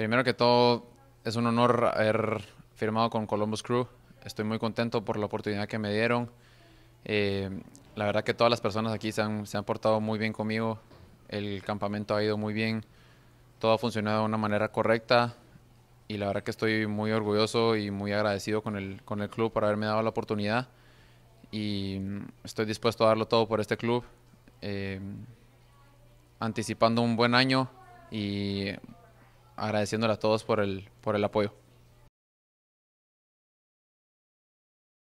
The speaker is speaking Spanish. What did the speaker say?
Primero que todo, es un honor haber firmado con Columbus Crew. Estoy muy contento por la oportunidad que me dieron. Eh, la verdad que todas las personas aquí se han, portado muy bien conmigo. El campamento ha ido muy bien. Todo ha funcionado de una manera correcta. Y la verdad que estoy muy orgulloso y muy agradecido con el, con el club por haberme dado la oportunidad. Y mm, estoy dispuesto a darlo todo por este club. Eh, anticipando un buen año y agradeciéndole a todos por el, por el apoyo.